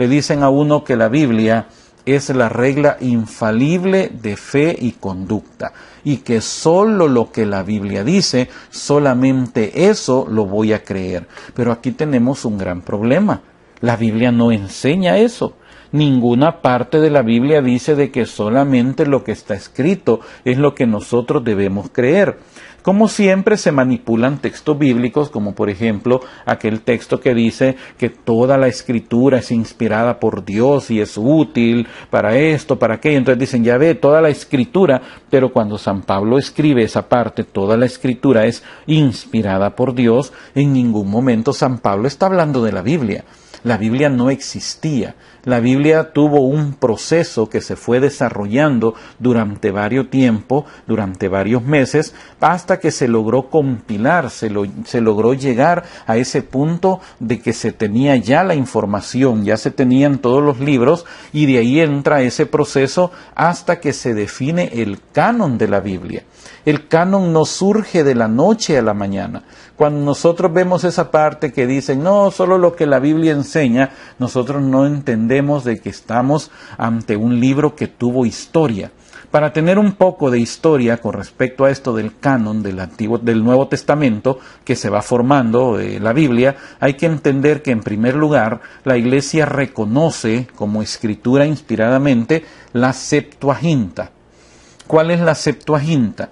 le dicen a uno que la Biblia es la regla infalible de fe y conducta y que solo lo que la Biblia dice, solamente eso lo voy a creer. Pero aquí tenemos un gran problema. La Biblia no enseña eso. Ninguna parte de la Biblia dice de que solamente lo que está escrito es lo que nosotros debemos creer. Como siempre se manipulan textos bíblicos, como por ejemplo aquel texto que dice que toda la escritura es inspirada por Dios y es útil para esto, para aquello. Entonces dicen, ya ve, toda la escritura, pero cuando San Pablo escribe esa parte, toda la escritura es inspirada por Dios, en ningún momento San Pablo está hablando de la Biblia. La Biblia no existía. La Biblia tuvo un proceso que se fue desarrollando durante varios tiempo, durante varios meses, hasta que se logró compilar, se, se logró llegar a ese punto de que se tenía ya la información, ya se tenían todos los libros y de ahí entra ese proceso hasta que se define el canon de la Biblia. El canon no surge de la noche a la mañana. Cuando nosotros vemos esa parte que dicen, no, solo lo que la Biblia enseña, nosotros no entendemos de que estamos ante un libro que tuvo historia. Para tener un poco de historia con respecto a esto del canon del, Antiguo, del Nuevo Testamento que se va formando eh, la Biblia, hay que entender que en primer lugar la Iglesia reconoce como escritura inspiradamente la Septuaginta. ¿Cuál es la Septuaginta?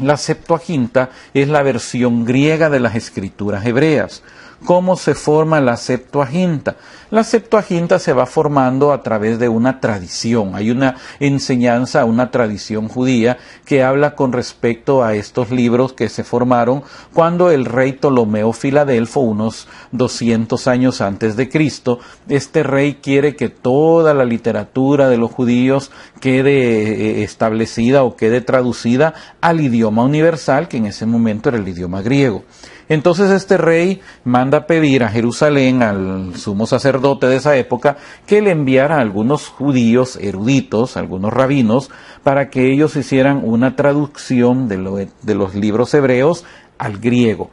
La Septuaginta es la versión griega de las escrituras hebreas cómo se forma la Septuaginta. La Septuaginta se va formando a través de una tradición. Hay una enseñanza, una tradición judía que habla con respecto a estos libros que se formaron cuando el rey Ptolomeo Filadelfo, unos 200 años antes de Cristo, este rey quiere que toda la literatura de los judíos quede eh, establecida o quede traducida al idioma universal, que en ese momento era el idioma griego. Entonces este rey manda pedir a Jerusalén al sumo sacerdote de esa época que le enviara a algunos judíos eruditos, algunos rabinos, para que ellos hicieran una traducción de, de los libros hebreos al griego.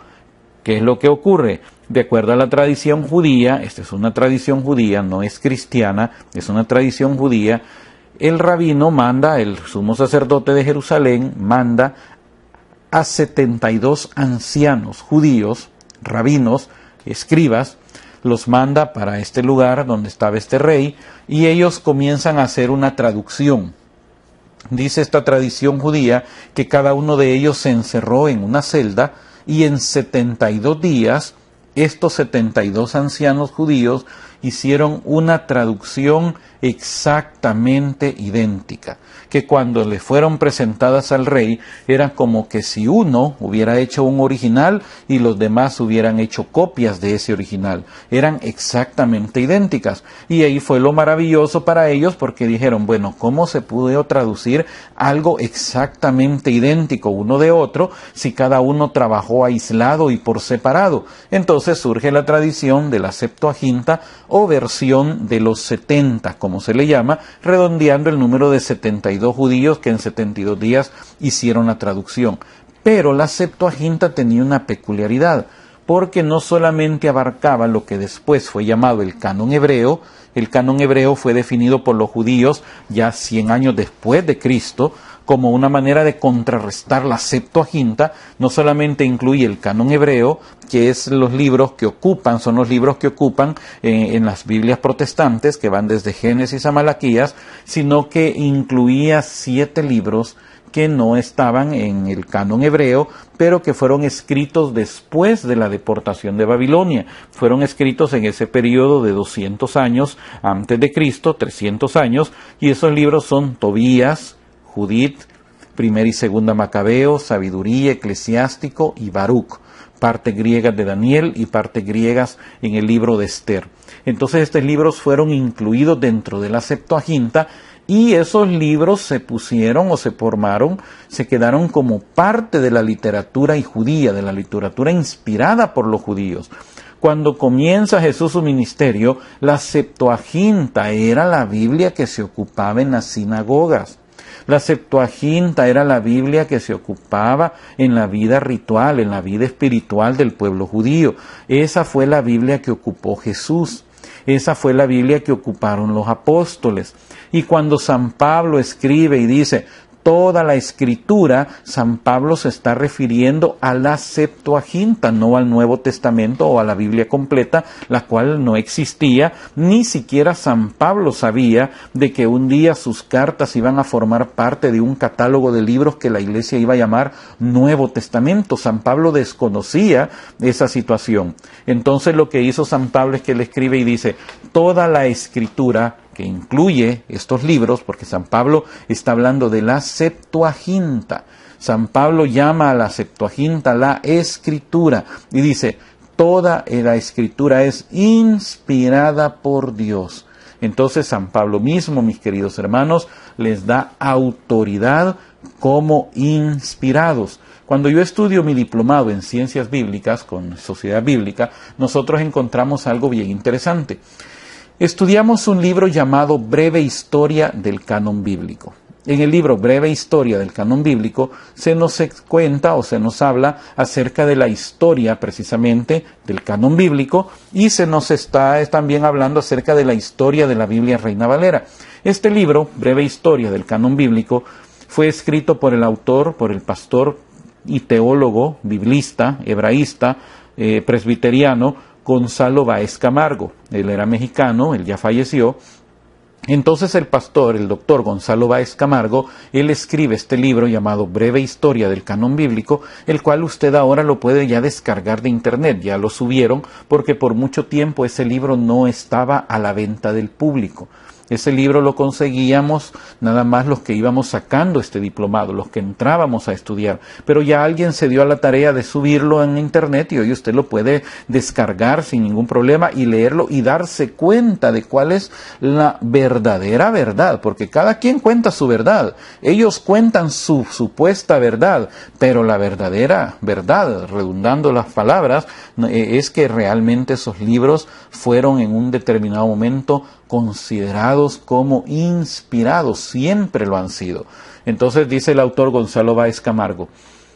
¿Qué es lo que ocurre? De acuerdo a la tradición judía, esta es una tradición judía, no es cristiana, es una tradición judía, el rabino manda, el sumo sacerdote de Jerusalén manda a 72 ancianos judíos, rabinos, escribas, los manda para este lugar donde estaba este rey y ellos comienzan a hacer una traducción. Dice esta tradición judía que cada uno de ellos se encerró en una celda y en 72 días estos 72 ancianos judíos hicieron una traducción exactamente idéntica, que cuando le fueron presentadas al rey Era como que si uno hubiera hecho un original y los demás hubieran hecho copias de ese original, eran exactamente idénticas. Y ahí fue lo maravilloso para ellos porque dijeron, bueno, ¿cómo se pudo traducir algo exactamente idéntico uno de otro si cada uno trabajó aislado y por separado? Entonces surge la tradición de la Septuaginta o versión de los 70 como se le llama, redondeando el número de 72 judíos que en 72 días hicieron la traducción. Pero la Septuaginta tenía una peculiaridad, porque no solamente abarcaba lo que después fue llamado el canon hebreo, el canon hebreo fue definido por los judíos ya 100 años después de Cristo, como una manera de contrarrestar la Septuaginta, no solamente incluye el canon hebreo, que es los libros que ocupan, son los libros que ocupan eh, en las Biblias protestantes, que van desde Génesis a Malaquías, sino que incluía siete libros que no estaban en el canon hebreo, pero que fueron escritos después de la deportación de Babilonia. Fueron escritos en ese periodo de 200 años antes de Cristo, 300 años, y esos libros son Tobías, Judith, Primera y Segunda Macabeo, Sabiduría, Eclesiástico y Baruch, parte griega de Daniel y parte griegas en el libro de Esther. Entonces estos libros fueron incluidos dentro de la Septuaginta y esos libros se pusieron o se formaron, se quedaron como parte de la literatura y judía, de la literatura inspirada por los judíos. Cuando comienza Jesús su ministerio, la Septuaginta era la Biblia que se ocupaba en las sinagogas. La Septuaginta era la Biblia que se ocupaba en la vida ritual, en la vida espiritual del pueblo judío. Esa fue la Biblia que ocupó Jesús. Esa fue la Biblia que ocuparon los apóstoles. Y cuando San Pablo escribe y dice, toda la escritura, San Pablo se está refiriendo a la Septuaginta, no al Nuevo Testamento o a la Biblia completa, la cual no existía, ni siquiera San Pablo sabía de que un día sus cartas iban a formar parte de un catálogo de libros que la iglesia iba a llamar Nuevo Testamento. San Pablo desconocía esa situación. Entonces lo que hizo San Pablo es que le escribe y dice, toda la escritura que incluye estos libros, porque San Pablo está hablando de la Septuaginta. San Pablo llama a la Septuaginta la escritura y dice, toda la escritura es inspirada por Dios. Entonces San Pablo mismo, mis queridos hermanos, les da autoridad como inspirados. Cuando yo estudio mi diplomado en ciencias bíblicas con Sociedad Bíblica, nosotros encontramos algo bien interesante. Estudiamos un libro llamado Breve Historia del Canon Bíblico. En el libro Breve Historia del Canon Bíblico se nos cuenta o se nos habla acerca de la historia precisamente del canon bíblico y se nos está también hablando acerca de la historia de la Biblia Reina Valera. Este libro, Breve Historia del Canon Bíblico, fue escrito por el autor, por el pastor y teólogo, biblista, hebraísta, eh, presbiteriano, Gonzalo Báez Camargo. Él era mexicano, él ya falleció. Entonces el pastor, el doctor Gonzalo Báez Camargo, él escribe este libro llamado Breve Historia del Canon Bíblico, el cual usted ahora lo puede ya descargar de internet, ya lo subieron, porque por mucho tiempo ese libro no estaba a la venta del público. Ese libro lo conseguíamos nada más los que íbamos sacando este diplomado, los que entrábamos a estudiar. Pero ya alguien se dio a la tarea de subirlo en Internet y hoy usted lo puede descargar sin ningún problema y leerlo y darse cuenta de cuál es la verdadera verdad, porque cada quien cuenta su verdad. Ellos cuentan su supuesta verdad, pero la verdadera verdad, redundando las palabras, e, es que realmente esos libros fueron en un determinado momento considerados como inspirados, siempre lo han sido. Entonces dice el autor Gonzalo Báez Camargo,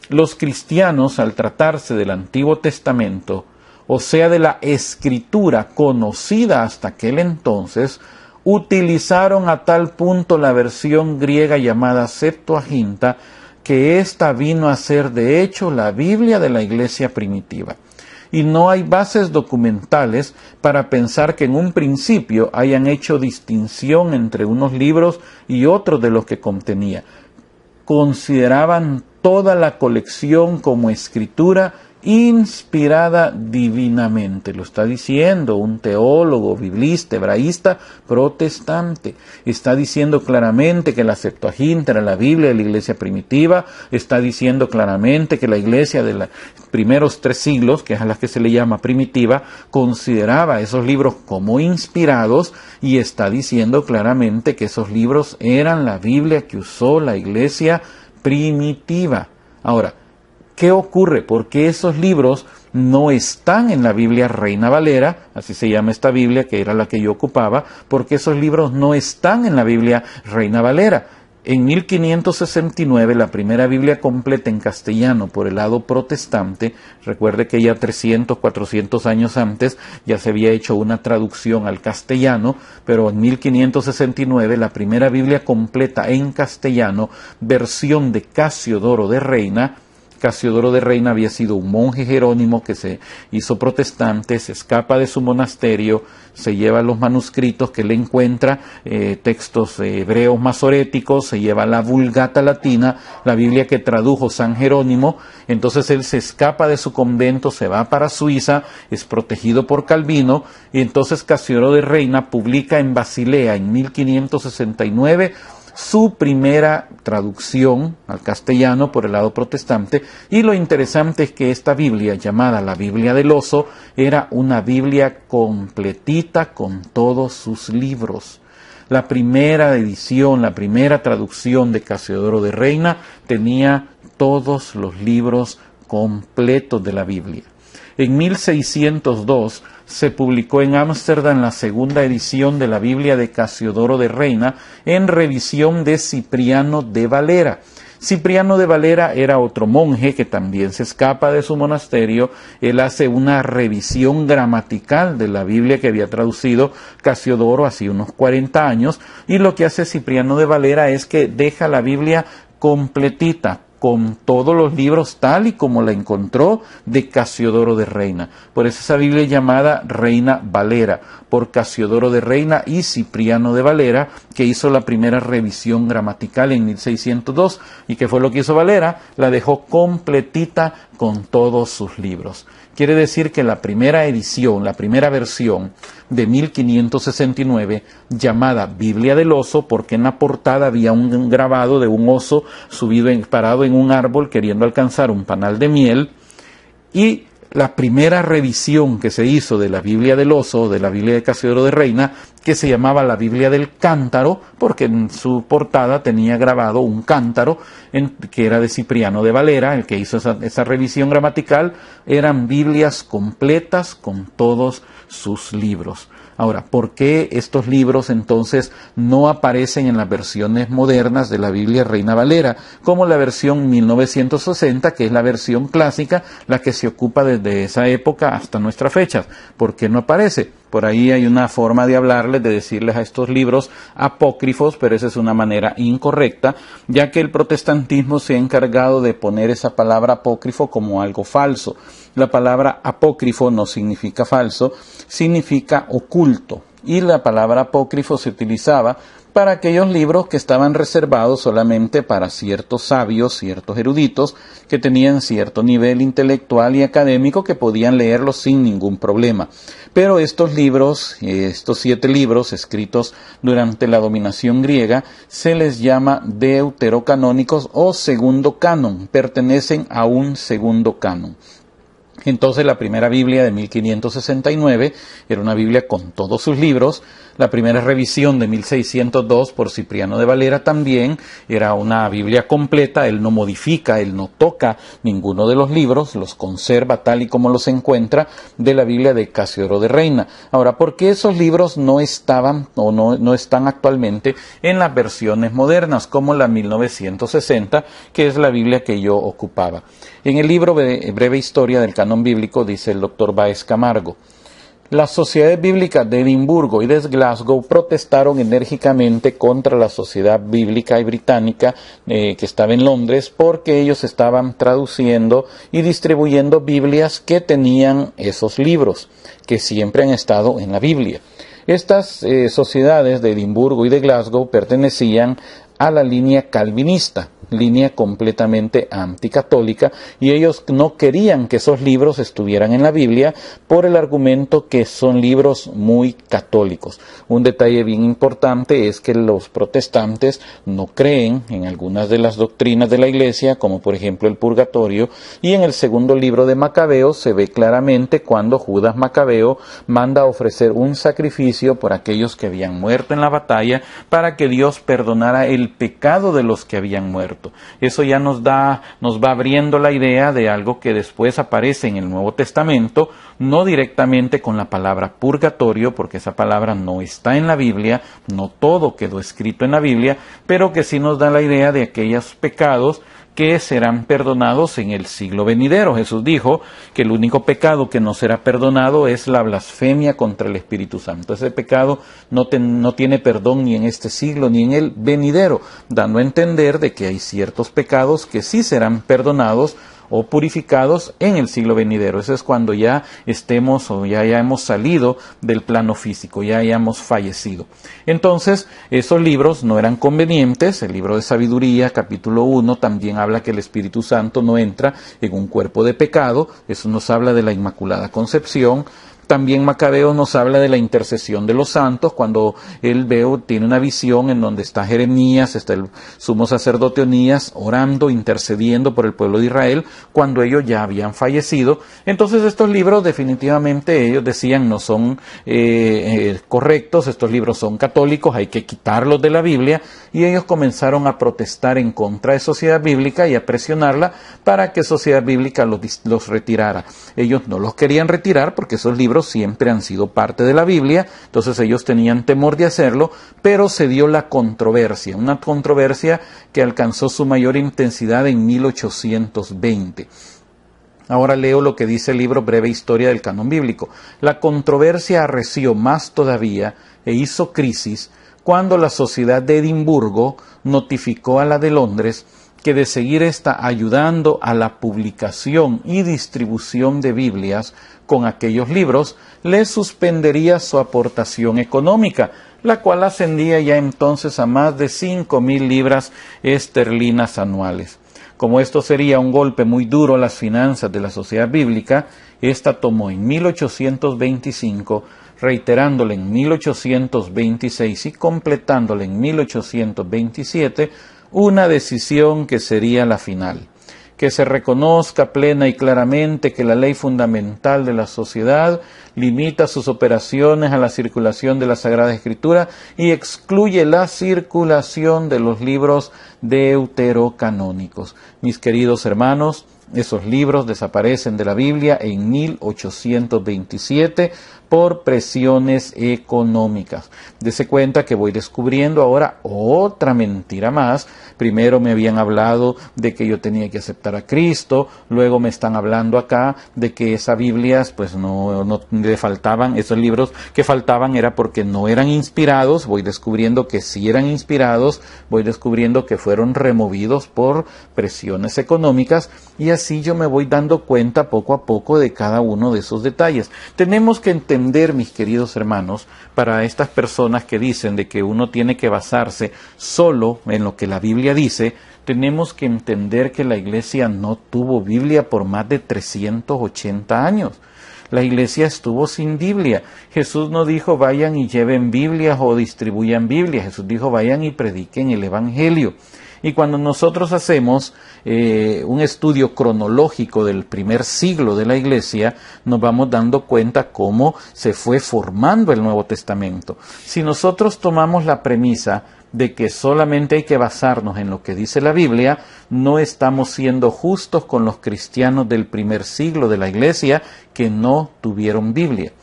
los cristianos al tratarse del Antiguo Testamento, o sea de la escritura conocida hasta aquel entonces, utilizaron a tal punto la versión griega llamada Septuaginta, que ésta vino a ser de hecho la Biblia de la iglesia primitiva y no hay bases documentales para pensar que en un principio hayan hecho distinción entre unos libros y otros de los que contenía. Consideraban toda la colección como escritura inspirada divinamente. Lo está diciendo un teólogo, biblista, hebraísta, protestante. Está diciendo claramente que la Septuaginta era la Biblia de la iglesia primitiva. Está diciendo claramente que la iglesia de los primeros tres siglos, que es a la que se le llama primitiva, consideraba esos libros como inspirados y está diciendo claramente que esos libros eran la Biblia que usó la iglesia primitiva. Ahora, ¿Qué ocurre? Porque esos libros no están en la Biblia Reina Valera, así se llama esta Biblia, que era la que yo ocupaba, porque esos libros no están en la Biblia Reina Valera. En 1569, la primera Biblia completa en castellano por el lado protestante, recuerde que ya 300, 400 años antes ya se había hecho una traducción al castellano, pero en 1569 la primera Biblia completa en castellano, versión de Casiodoro de Reina, Casiodoro de Reina había sido un monje jerónimo que se hizo protestante, se escapa de su monasterio, se lleva los manuscritos que le encuentra, eh, textos hebreos masoréticos, se lleva la Vulgata Latina, la Biblia que tradujo San Jerónimo, entonces él se escapa de su convento, se va para Suiza, es protegido por Calvino, y entonces Casiodoro de Reina publica en Basilea en 1569 su primera traducción al castellano por el lado protestante y lo interesante es que esta Biblia llamada la Biblia del oso era una Biblia completita con todos sus libros. La primera edición, la primera traducción de Casiodoro de Reina tenía todos los libros completos de la Biblia. En 1602 se publicó en Ámsterdam la segunda edición de la Biblia de Casiodoro de Reina en revisión de Cipriano de Valera. Cipriano de Valera era otro monje que también se escapa de su monasterio. Él hace una revisión gramatical de la Biblia que había traducido Casiodoro hace unos 40 años. Y lo que hace Cipriano de Valera es que deja la Biblia completita, con todos los libros tal y como la encontró de Casiodoro de Reina. Por eso esa Biblia llamada Reina Valera, por Casiodoro de Reina y Cipriano de Valera, que hizo la primera revisión gramatical en 1602. ¿Y que fue lo que hizo Valera? La dejó completita con todos sus libros. Quiere decir que la primera edición, la primera versión de 1569, llamada Biblia del Oso, porque en la portada había un grabado de un oso subido en, parado en un árbol queriendo alcanzar un panal de miel, y la primera revisión que se hizo de la Biblia del Oso, de la Biblia de Casiodoro de Reina, que se llamaba la Biblia del Cántaro, porque en su portada tenía grabado un cántaro que era de Cipriano de Valera, el que hizo esa revisión gramatical, eran Biblias completas con todos sus libros. Ahora, ¿por qué estos libros entonces no aparecen en las versiones modernas de la Biblia Reina Valera, como la versión 1960, que es la versión clásica, la que se ocupa desde esa época hasta nuestras fechas? ¿Por qué no aparece? Por ahí hay una forma de hablarles, de decirles a estos libros apócrifos, pero esa es una manera incorrecta, ya que el protestantismo se ha encargado de poner esa palabra apócrifo como algo falso. La palabra apócrifo no significa falso, significa oculto. Y la palabra apócrifo se utilizaba para aquellos libros que estaban reservados solamente para ciertos sabios, ciertos eruditos, que tenían cierto nivel intelectual y académico que podían leerlos sin ningún problema. Pero estos libros, estos siete libros escritos durante la dominación griega, se les llama deuterocanónicos o segundo canon, pertenecen a un segundo canon. Entonces la primera Biblia de 1569 era una Biblia con todos sus libros, la primera revisión de 1602 por Cipriano de Valera también era una Biblia completa, él no modifica, él no toca ninguno de los libros, los conserva tal y como los encuentra de la Biblia de Casiodoro de Reina. Ahora, ¿por qué esos libros no estaban o no, están actualmente en las versiones modernas como la 1960, que es la Biblia que yo ocupaba? En el libro Breve Historia del Canon Bíblico dice el doctor Baez Camargo, las sociedades bíblicas de Edimburgo y de Glasgow protestaron enérgicamente contra la sociedad bíblica y británica eh, que estaba en Londres porque ellos estaban traduciendo y distribuyendo Biblias que tenían esos libros que siempre han estado en la Biblia. Estas eh, sociedades de Edimburgo y de Glasgow pertenecían a la línea calvinista línea completamente anticatólica y ellos no querían que esos libros estuvieran en la Biblia por el argumento que son libros muy católicos. Un detalle bien importante es que los protestantes no creen en algunas de las doctrinas de la Iglesia, como por ejemplo el purgatorio, y en el segundo libro de Macabeo se ve claramente cuando Judas Macabeo manda a ofrecer un sacrificio por aquellos que habían muerto en la batalla para que Dios perdonara el pecado de los que habían muerto. Eso ya nos da, nos va abriendo la idea de algo que después aparece en el Nuevo Testamento, no directamente con la palabra purgatorio, porque esa palabra no está en la Biblia, no todo quedó escrito en la Biblia, pero que sí nos da la idea de aquellos pecados que serán perdonados en el siglo venidero. Jesús dijo que el único pecado que no será perdonado es la blasfemia contra el Espíritu Santo. Ese pecado no, tiene perdón ni en este siglo ni en el venidero, dando a entender de que hay ciertos pecados que sí serán perdonados o purificados en el siglo venidero. Eso es cuando ya estemos o ya hemos salido del plano físico, ya hayamos fallecido. Entonces, esos libros no eran convenientes. El libro de sabiduría, capítulo 1, también habla que el Espíritu Santo no entra en un cuerpo de pecado. Eso nos habla de la Inmaculada Concepción. También Macabeo nos habla de la intercesión de los santos, cuando él veo, tiene una visión en donde está Jeremías, está el sumo sacerdote Onías orando, intercediendo por el pueblo de Israel, cuando ellos ya habían fallecido. Entonces estos libros definitivamente ellos decían no son eh, eh, correctos, estos libros son católicos, hay que quitarlos de la Biblia, y ellos comenzaron a protestar en contra de Sociedad Bíblica y a presionarla para que Sociedad Bíblica los, los retirara. Ellos no los querían retirar porque esos libros siempre han sido parte de la Biblia, entonces ellos tenían temor de hacerlo, pero se dio la controversia, una controversia que alcanzó su mayor intensidad en 1820. Ahora leo lo que dice el libro Breve Historia del Canon Bíblico. La controversia arreció más todavía e hizo crisis cuando la Sociedad de Edimburgo notificó a la de Londres que de seguir esta ayudando a la publicación y distribución de Biblias, con aquellos libros, le suspendería su aportación económica, la cual ascendía ya entonces a más de cinco mil libras esterlinas anuales. Como esto sería un golpe muy duro a las finanzas de la sociedad bíblica, ésta tomó en 1825, reiterándole en 1826 y completándole en 1827, una decisión que sería la final que se reconozca plena y claramente que la ley fundamental de la sociedad limita sus operaciones a la circulación de la Sagrada Escritura y excluye la circulación de los libros deuterocanónicos mis queridos hermanos, esos libros desaparecen de la Biblia en 1827 por presiones económicas. Dese cuenta que voy descubriendo ahora otra mentira más. Primero me habían hablado de que yo tenía que aceptar a Cristo, luego me están hablando acá de que esas Biblias, pues no, no le faltaban, esos libros que faltaban era porque no eran inspirados, voy descubriendo que sí eran inspirados, voy descubriendo que fueron removidos por presiones económicas y así yo me voy dando cuenta poco a poco de cada uno de esos detalles. Tenemos que entender, mis queridos hermanos, para estas personas que dicen de que uno tiene que basarse solo en lo que la Biblia dice, tenemos que entender que la Iglesia no tuvo Biblia por más de 380 años. La iglesia estuvo sin Biblia. Jesús no dijo vayan y lleven Biblias o distribuyan biblia Jesús dijo vayan y prediquen el Evangelio. Y cuando nosotros hacemos eh, un estudio cronológico del primer siglo de la Iglesia, nos vamos dando cuenta cómo se fue formando el Nuevo Testamento. Si nosotros tomamos la premisa de que solamente hay que basarnos en lo que dice la Biblia, no estamos siendo justos con los cristianos del primer siglo de la Iglesia que no tuvieron Biblia.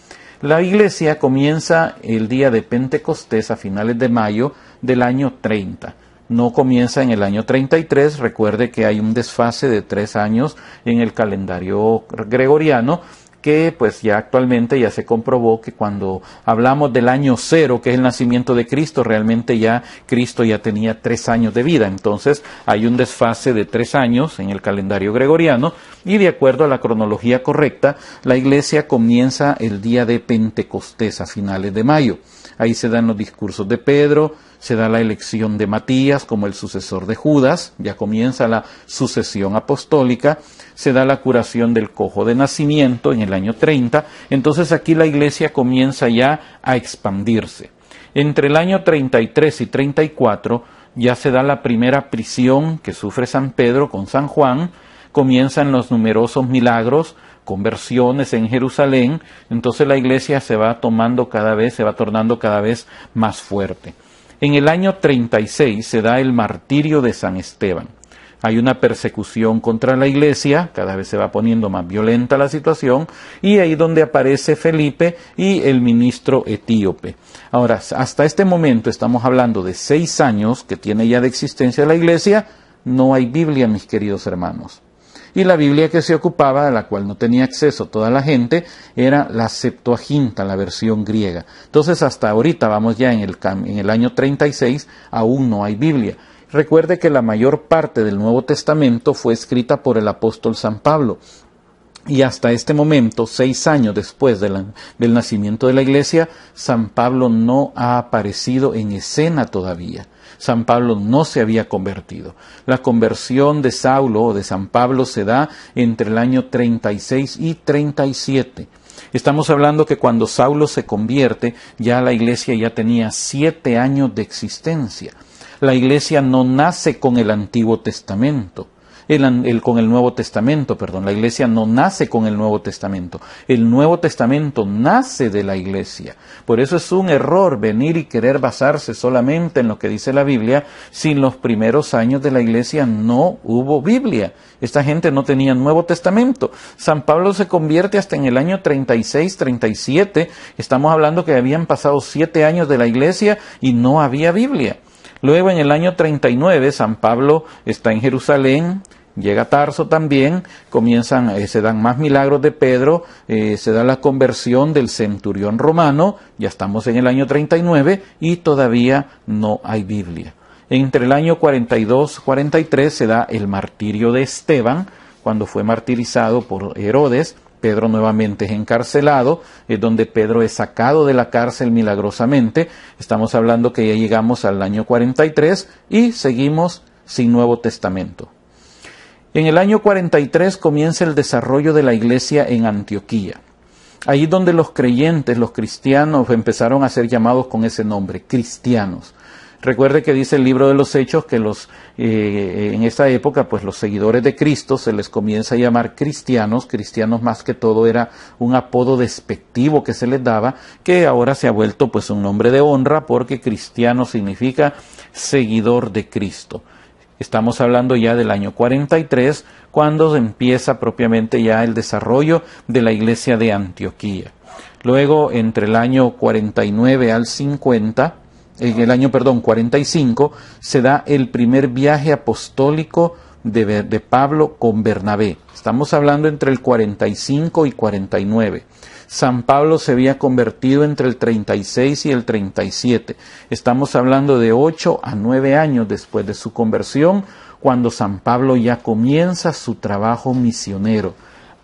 La Iglesia comienza el día de Pentecostés a finales de mayo del año 30 no comienza en el año 33. Recuerde que hay un desfase de tres años en el calendario gregoriano que pues ya actualmente ya se comprobó que cuando hablamos del año cero, que es el nacimiento de Cristo, realmente ya Cristo ya tenía tres años de vida. Entonces hay un desfase de tres años en el calendario gregoriano y de acuerdo a la cronología correcta, la iglesia comienza el día de Pentecostés a finales de mayo. Ahí se dan los discursos de Pedro, se da la elección de Matías como el sucesor de Judas, ya comienza la sucesión apostólica, se da la curación del cojo de nacimiento en el año 30, entonces aquí la iglesia comienza ya a expandirse. Entre el año 33 y 34 ya se da la primera prisión que sufre San Pedro con San Juan, comienzan los numerosos milagros, conversiones en Jerusalén, entonces la iglesia se va tomando cada vez, se va tornando cada vez más fuerte. En el año 36 se da el martirio de San Esteban. Hay una persecución contra la iglesia, cada vez se va poniendo más violenta la situación, y ahí donde aparece Felipe y el ministro etíope. Ahora, hasta este momento estamos hablando de seis años que tiene ya de existencia la iglesia, no hay Biblia, mis queridos hermanos y la Biblia que se ocupaba, a la cual no tenía acceso toda la gente, era la Septuaginta, la versión griega. Entonces hasta ahorita, vamos ya en el, en el año 36, aún no hay Biblia. Recuerde que la mayor parte del Nuevo Testamento fue escrita por el apóstol San Pablo. Y hasta este momento, seis años después del nacimiento de la iglesia, San Pablo no ha aparecido en escena todavía. San Pablo no se había convertido. La conversión de Saulo o de San Pablo se da entre el año 36 y 37. Estamos hablando que cuando Saulo se convierte, ya la iglesia ya tenía siete años de existencia. La iglesia no nace con el Antiguo Testamento el, con el Nuevo Testamento, perdón. La iglesia no nace con el Nuevo Testamento. El Nuevo Testamento nace de la iglesia. Por eso es un error venir y querer basarse solamente en lo que dice la Biblia. Sin los primeros años de la iglesia no hubo Biblia. Esta gente no tenía Nuevo Testamento. San Pablo se convierte hasta en el año 36, 37. Estamos hablando que habían pasado siete años de la iglesia y no había Biblia. Luego en el año 39 San Pablo está en Jerusalén, Llega Tarso también, comienzan, eh, se dan más milagros de Pedro, eh, se da la conversión del centurión romano, ya estamos en el año 39 y todavía no hay Biblia. Entre el año 42-43 se da el martirio de Esteban, cuando fue martirizado por Herodes, Pedro nuevamente es encarcelado, es donde Pedro es sacado de la cárcel milagrosamente. Estamos hablando que ya llegamos al año 43 y seguimos sin Nuevo Testamento. En el año 43 comienza el desarrollo de la iglesia en Antioquía. Ahí donde los creyentes, los cristianos, empezaron a ser llamados con ese nombre, cristianos. Recuerde que dice el libro de los Hechos que eh, en esa época, pues los seguidores de Cristo se les comienza a llamar cristianos. Cristianos más que todo era un apodo despectivo que se les daba, que ahora se ha vuelto pues un nombre de honra porque cristiano significa seguidor de Cristo. Estamos hablando ya del año 43, cuando empieza propiamente ya el desarrollo de la iglesia de Antioquía. Luego, entre el año 49 al 50, en eh, el año, perdón, 45, se da el primer viaje apostólico de, de Pablo con Bernabé. Estamos hablando entre el 45 y 49. San Pablo se había convertido entre el 36 y el 37. Estamos hablando de 8 a 9 años después de su conversión, cuando San Pablo ya comienza su trabajo misionero.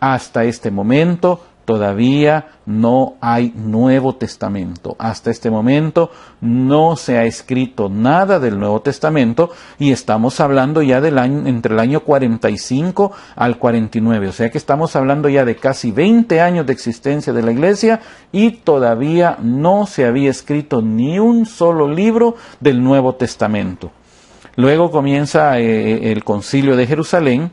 Hasta este momento Todavía no hay Nuevo Testamento. Hasta este momento no se ha escrito nada del Nuevo Testamento y estamos hablando ya del año, entre el año 45 al 49. O sea que estamos hablando ya de casi 20 años de existencia de la Iglesia y todavía no se había escrito ni un solo libro del Nuevo Testamento. Luego comienza eh, el concilio de Jerusalén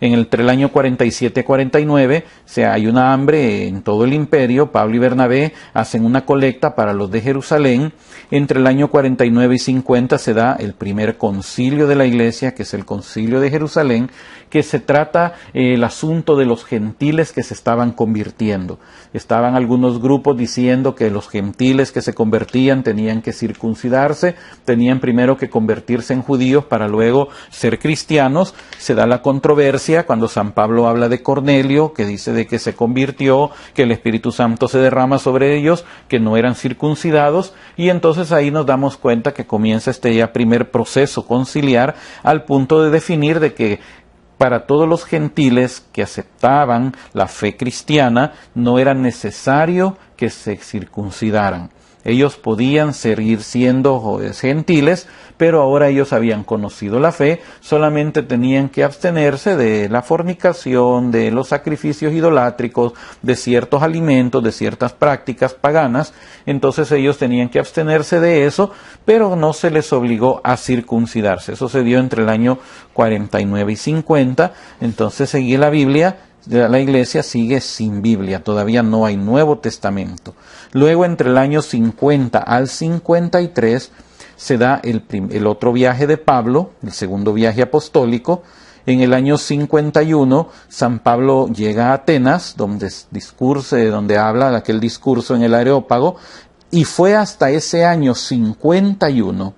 en entre el año 47 y 49, se hay una hambre en todo el imperio, Pablo y Bernabé hacen una colecta para los de Jerusalén, entre el año 49 y 50 se da el primer concilio de la iglesia, que es el concilio de Jerusalén, que se trata eh, el asunto de los gentiles que se estaban convirtiendo. Estaban algunos grupos diciendo que los gentiles que se convertían tenían que circuncidarse, tenían primero que convertirse en judíos para luego ser cristianos. Se da la controversia cuando San Pablo habla de Cornelio, que dice de que se convirtió, que el Espíritu Santo se derrama sobre ellos, que no eran circuncidados, y entonces ahí nos damos cuenta que comienza este ya primer proceso conciliar al punto de definir de que para todos los gentiles que aceptaban la fe cristiana no era necesario que se circuncidaran. Ellos podían seguir siendo eh, gentiles, pero ahora ellos habían conocido la fe, solamente tenían que abstenerse de la fornicación, de los sacrificios idolátricos, de ciertos alimentos, de ciertas prácticas paganas. Entonces ellos tenían que abstenerse de eso, pero no se les obligó a circuncidarse. Eso se dio entre el año 49 y 50. Entonces seguí la Biblia la iglesia sigue sin Biblia, todavía no hay Nuevo Testamento. Luego, entre el año 50 al 53, se da el, otro viaje de Pablo, el segundo viaje apostólico. En el año 51, San Pablo llega a Atenas, donde, discurse, eh, donde habla de aquel discurso en el Areópago, y fue hasta ese año 51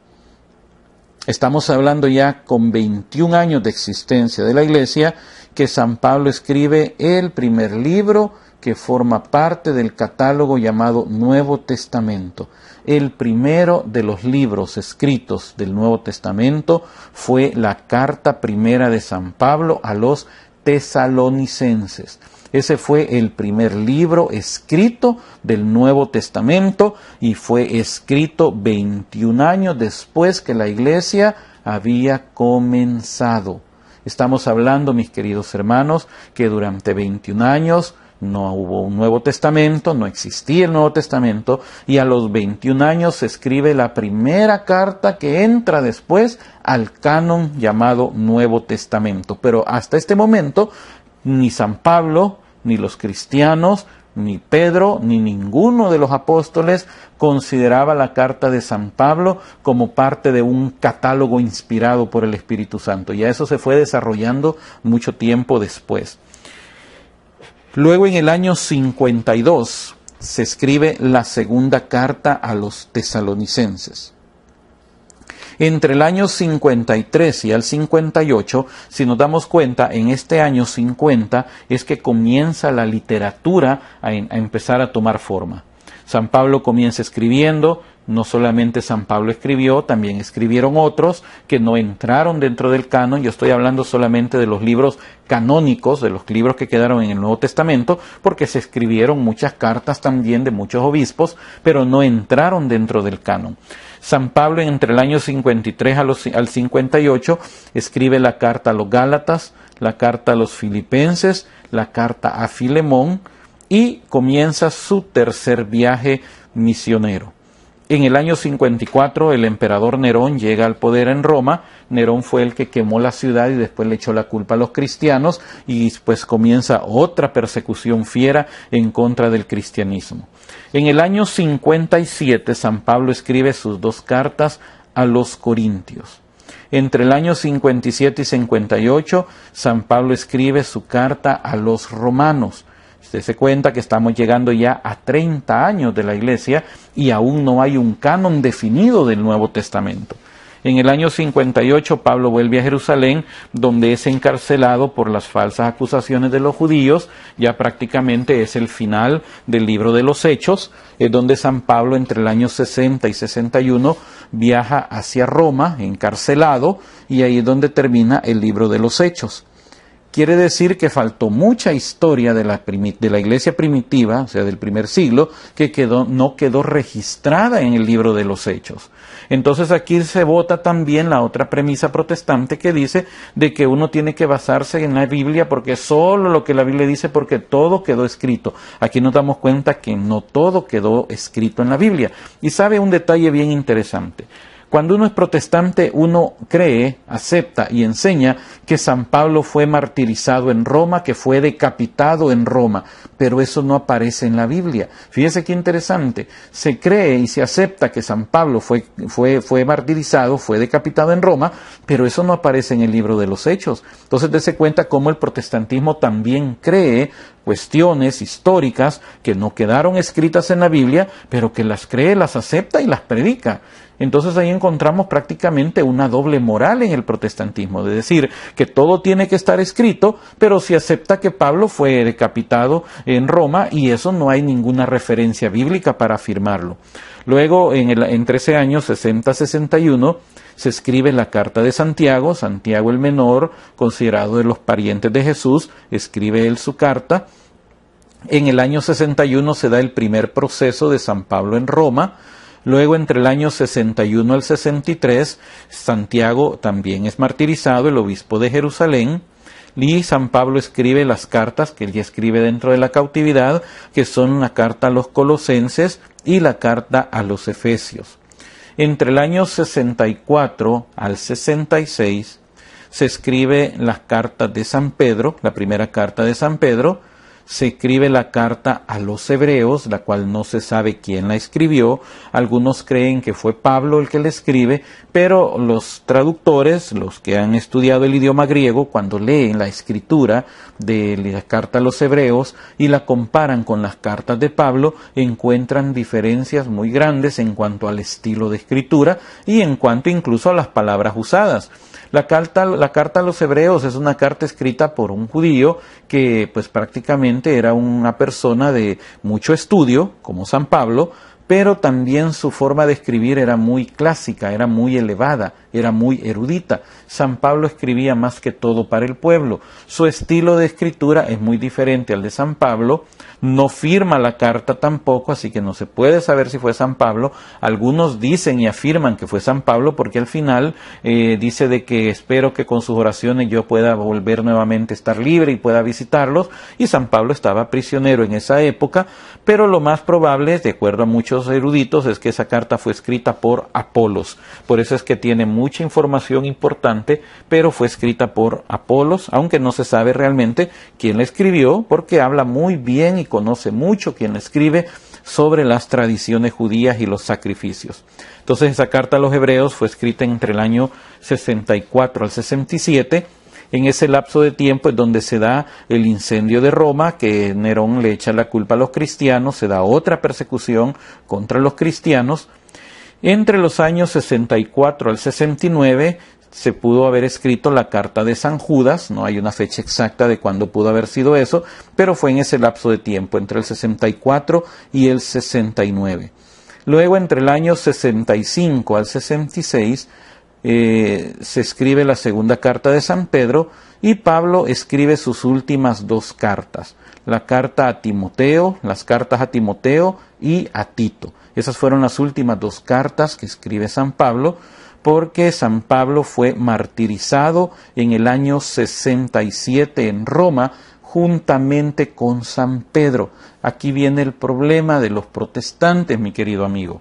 Estamos hablando ya con 21 años de existencia de la iglesia que San Pablo escribe el primer libro que forma parte del catálogo llamado Nuevo Testamento. El primero de los libros escritos del Nuevo Testamento fue la carta primera de San Pablo a los tesalonicenses. Ese fue el primer libro escrito del Nuevo Testamento y fue escrito 21 años después que la iglesia había comenzado. Estamos hablando, mis queridos hermanos, que durante 21 años no hubo un Nuevo Testamento, no existía el Nuevo Testamento, y a los 21 años se escribe la primera carta que entra después al canon llamado Nuevo Testamento. Pero hasta este momento, ni San Pablo, ni los cristianos, ni Pedro ni ninguno de los apóstoles consideraba la carta de San Pablo como parte de un catálogo inspirado por el Espíritu Santo. Y a eso se fue desarrollando mucho tiempo después. Luego en el año 52 se escribe la segunda carta a los tesalonicenses. Entre el año 53 y el 58, si nos damos cuenta, en este año 50 es que comienza la literatura a, a empezar a tomar forma. San Pablo comienza escribiendo, no solamente San Pablo escribió, también escribieron otros que no entraron dentro del canon. Yo estoy hablando solamente de los libros canónicos, de los libros que quedaron en el Nuevo Testamento, porque se escribieron muchas cartas también de muchos obispos, pero no entraron dentro del canon. San Pablo entre el año 53 al 58 escribe la carta a los Gálatas, la carta a los Filipenses, la carta a Filemón y comienza su tercer viaje misionero. En el año 54 el emperador Nerón llega al poder en Roma. Nerón fue el que quemó la ciudad y después le echó la culpa a los cristianos y pues comienza otra persecución fiera en contra del cristianismo. En el año 57 San Pablo escribe sus dos cartas a los Corintios. Entre el año 57 y 58 San Pablo escribe su carta a los romanos. Usted se cuenta que estamos llegando ya a 30 años de la iglesia y aún no hay un canon definido del Nuevo Testamento. En el año 58 Pablo vuelve a Jerusalén, donde es encarcelado por las falsas acusaciones de los judíos. Ya prácticamente es el final del libro de los Hechos, es eh, donde San Pablo entre el año 60 y 61 viaja hacia Roma, encarcelado, y ahí es donde termina el libro de los Hechos quiere decir que faltó mucha historia de la, iglesia primitiva, o sea, del primer siglo, que quedó, no quedó registrada en el libro de los Hechos. Entonces aquí se vota también la otra premisa protestante que dice de que uno tiene que basarse en la Biblia porque solo lo que la Biblia dice porque todo quedó escrito. Aquí nos damos cuenta que no todo quedó escrito en la Biblia. Y sabe un detalle bien interesante. Cuando uno es protestante, uno cree, acepta y enseña que San Pablo fue martirizado en Roma, que fue decapitado en Roma, pero eso no aparece en la Biblia. Fíjese qué interesante. Se cree y se acepta que San Pablo fue, fue, fue martirizado, fue decapitado en Roma, pero eso no aparece en el libro de los Hechos. Entonces, dése cuenta cómo el protestantismo también cree cuestiones históricas que no quedaron escritas en la Biblia, pero que las cree, las acepta y las predica. Entonces ahí encontramos prácticamente una doble moral en el protestantismo, de decir que todo tiene que estar escrito, pero se acepta que Pablo fue decapitado en Roma y eso no hay ninguna referencia bíblica para afirmarlo. Luego, en, el, en 13 años, 60-61, se escribe la carta de Santiago, Santiago el menor, considerado de los parientes de Jesús, escribe él su carta. En el año 61 se da el primer proceso de San Pablo en Roma, Luego, entre el año 61 al 63, Santiago también es martirizado, el obispo de Jerusalén, y San Pablo escribe las cartas que él ya escribe dentro de la cautividad, que son la carta a los colosenses y la carta a los efesios. Entre el año 64 al 66 se escribe las cartas de San Pedro, la primera carta de San Pedro, se escribe la carta a los hebreos, la cual no se sabe quién la escribió. Algunos creen que fue Pablo el que la escribe, pero los traductores, los que han estudiado el idioma griego, cuando leen la escritura de la carta a los hebreos y la comparan con las cartas de Pablo, encuentran diferencias muy grandes en cuanto al estilo de escritura y en cuanto incluso a las palabras usadas. La carta, a los hebreos es una carta escrita por un judío que pues prácticamente era una persona de mucho estudio, como San Pablo, pero también su forma de escribir era muy clásica, era muy elevada, era muy erudita. San Pablo escribía más que todo para el pueblo. Su estilo de escritura es muy diferente al de San Pablo. No firma la carta tampoco, así que no se puede saber si fue San Pablo. Algunos dicen y afirman que fue San Pablo porque al final eh, dice de que espero que con sus oraciones yo pueda volver nuevamente a estar libre y pueda visitarlos. Y San Pablo estaba prisionero en esa época, pero lo más probable, de acuerdo a muchos eruditos, es que esa carta fue escrita por Apolos. Por eso es que tiene muy mucha información importante, pero fue escrita por Apolos, aunque no se sabe realmente quién la escribió, porque habla muy bien y conoce mucho quien la escribe sobre las tradiciones judías y los sacrificios. Entonces esa carta a los hebreos fue escrita entre el año 64 al 67. En ese lapso de tiempo es donde se da el incendio de Roma, que Nerón le echa la culpa a los cristianos, se da otra persecución contra los cristianos, entre los años 64 al 69 se pudo haber escrito la carta de San Judas, no hay una fecha exacta de cuándo pudo haber sido eso, pero fue en ese lapso de tiempo, entre el 64 y el 69. Luego, entre el año 65 al 66, eh, se escribe la segunda carta de San Pedro y Pablo escribe sus últimas dos cartas, la carta a Timoteo, las cartas a Timoteo y a Tito. Esas fueron las últimas dos cartas que escribe San Pablo, porque San Pablo fue martirizado en el año 67 en Roma juntamente con San Pedro. Aquí viene el problema de los protestantes, mi querido amigo.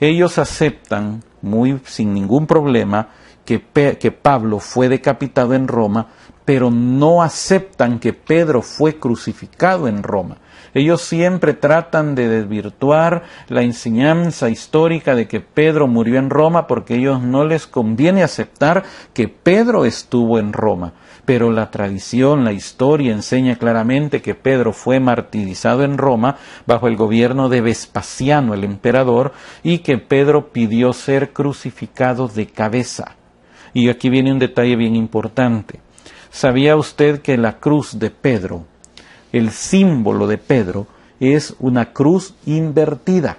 Ellos aceptan, muy sin ningún problema, que, que Pablo fue decapitado en Roma, pero no aceptan que Pedro fue crucificado en Roma. Ellos siempre tratan de desvirtuar la enseñanza histórica de que Pedro murió en Roma porque a ellos no les conviene aceptar que Pedro estuvo en Roma. Pero la tradición, la historia enseña claramente que Pedro fue martirizado en Roma bajo el gobierno de Vespasiano, el emperador, y que Pedro pidió ser crucificado de cabeza. Y aquí viene un detalle bien importante. ¿Sabía usted que la cruz de Pedro el símbolo de Pedro es una cruz invertida.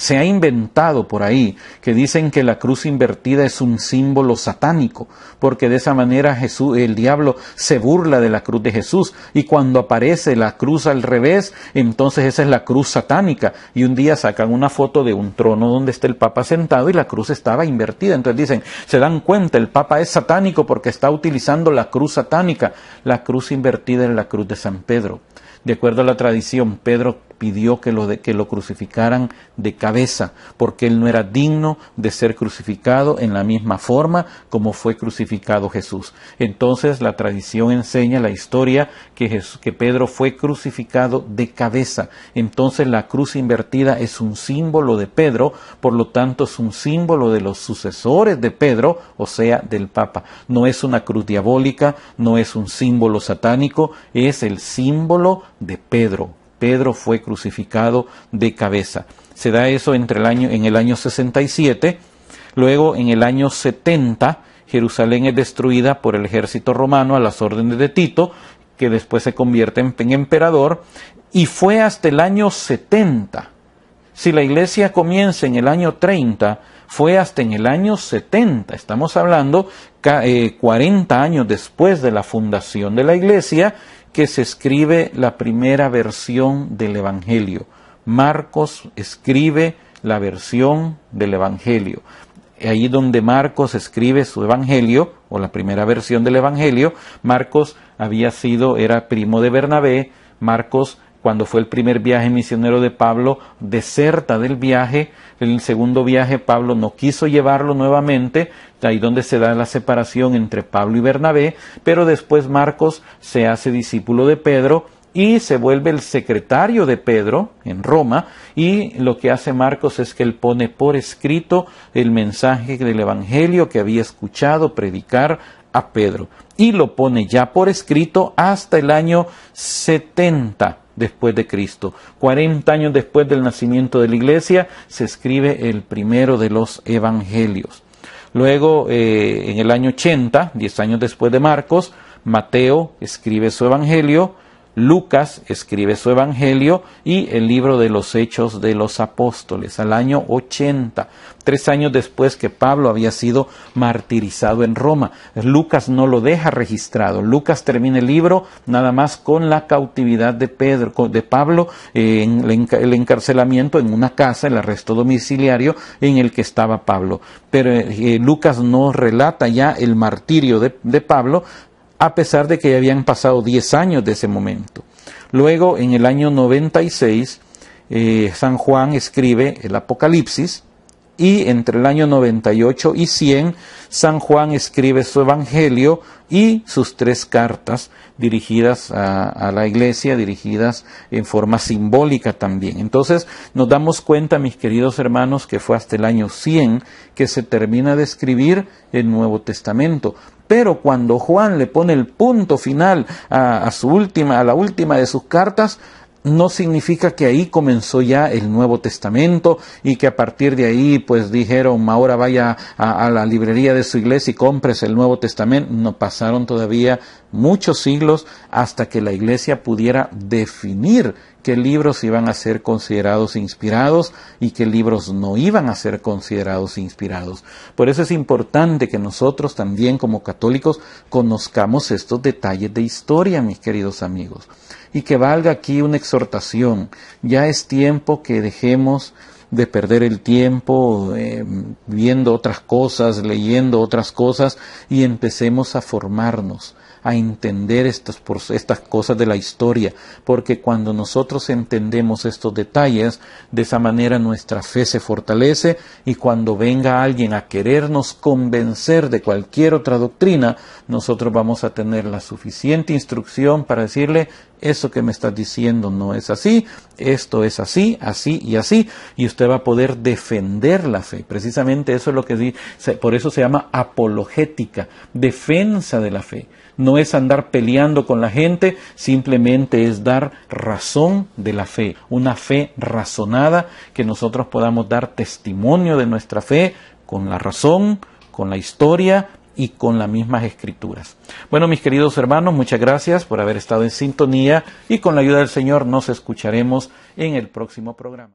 Se ha inventado por ahí que dicen que la cruz invertida es un símbolo satánico, porque de esa manera Jesús, el diablo se burla de la cruz de Jesús y cuando aparece la cruz al revés, entonces esa es la cruz satánica y un día sacan una foto de un trono donde está el Papa sentado y la cruz estaba invertida. Entonces dicen, se dan cuenta, el Papa es satánico porque está utilizando la cruz satánica, la cruz invertida en la cruz de San Pedro. De acuerdo a la tradición, Pedro pidió que lo, que lo crucificaran de cabeza, porque él no era digno de ser crucificado en la misma forma como fue crucificado Jesús. Entonces la tradición enseña la historia que, Jesús, que Pedro fue crucificado de cabeza. Entonces la cruz invertida es un símbolo de Pedro, por lo tanto es un símbolo de los sucesores de Pedro, o sea, del Papa. No es una cruz diabólica, no es un símbolo satánico, es el símbolo de Pedro. Pedro fue crucificado de cabeza. Se da eso entre el año, en el año 67. Luego, en el año 70, Jerusalén es destruida por el ejército romano a las órdenes de Tito, que después se convierte en, emperador, y fue hasta el año 70. Si la iglesia comienza en el año 30, fue hasta en el año 70, estamos hablando 40 eh, años después de la fundación de la iglesia, que se escribe la primera versión del Evangelio. Marcos escribe la versión del Evangelio. Ahí donde Marcos escribe su Evangelio, o la primera versión del Evangelio, Marcos había sido, era primo de Bernabé, Marcos cuando fue el primer viaje misionero de Pablo, deserta del viaje. En el segundo viaje Pablo no quiso llevarlo nuevamente, ahí donde se da la separación entre Pablo y Bernabé, pero después Marcos se hace discípulo de Pedro y se vuelve el secretario de Pedro en Roma y lo que hace Marcos es que él pone por escrito el mensaje del Evangelio que había escuchado predicar a Pedro y lo pone ya por escrito hasta el año 70 después de Cristo. 40 años después del nacimiento de la iglesia se escribe el primero de los evangelios. Luego, eh, en el año 80, diez años después de Marcos, Mateo escribe su evangelio, Lucas escribe su Evangelio y el libro de los Hechos de los Apóstoles al año 80, tres años después que Pablo había sido martirizado en Roma. Lucas no lo deja registrado. Lucas termina el libro nada más con la cautividad de, Pedro, de Pablo, eh, en el encarcelamiento en una casa, el arresto domiciliario en el que estaba Pablo. Pero eh, eh, Lucas no relata ya el martirio de Pablo, a pesar de que ya habían pasado 10 años de ese momento. Luego, en el año 96, eh, San Juan escribe el Apocalipsis y entre el año 98 y 100, San Juan escribe su Evangelio y sus tres cartas dirigidas a, a, la iglesia, dirigidas en forma simbólica también. Entonces nos damos cuenta, mis queridos hermanos, que fue hasta el año 100 que se termina de escribir el Nuevo Testamento. Pero cuando Juan le pone el punto final a, su última, a la última de sus cartas, no significa que ahí comenzó ya el Nuevo Testamento y que a partir de ahí pues dijeron ahora vaya a, a, la librería de su iglesia y compres el Nuevo Testamento. No pasaron todavía muchos siglos hasta que la iglesia pudiera definir qué libros iban a ser considerados inspirados y qué libros no iban a ser considerados inspirados. Por eso es importante que nosotros también como católicos conozcamos estos detalles de historia, mis queridos amigos, y que valga aquí una exhortación. Ya es tiempo que dejemos de perder el tiempo eh, viendo otras cosas, leyendo otras cosas y empecemos a formarnos, a entender estas, estas cosas de la historia, porque cuando nosotros entendemos estos detalles, de esa manera nuestra fe se fortalece y cuando venga alguien a querernos convencer de cualquier otra doctrina, nosotros vamos a tener la suficiente instrucción para decirle, eso que me estás diciendo no es así, esto es así, así y así, y se va a poder defender la fe. Precisamente eso es lo que dice, por eso se llama apologética, defensa de la fe. No es andar peleando con la gente, simplemente es dar razón de la fe, una fe razonada que nosotros podamos dar testimonio de nuestra fe con la razón, con la historia, y con las mismas escrituras. Bueno, mis queridos hermanos, muchas gracias por haber estado en sintonía y con la ayuda del Señor nos escucharemos en el próximo programa.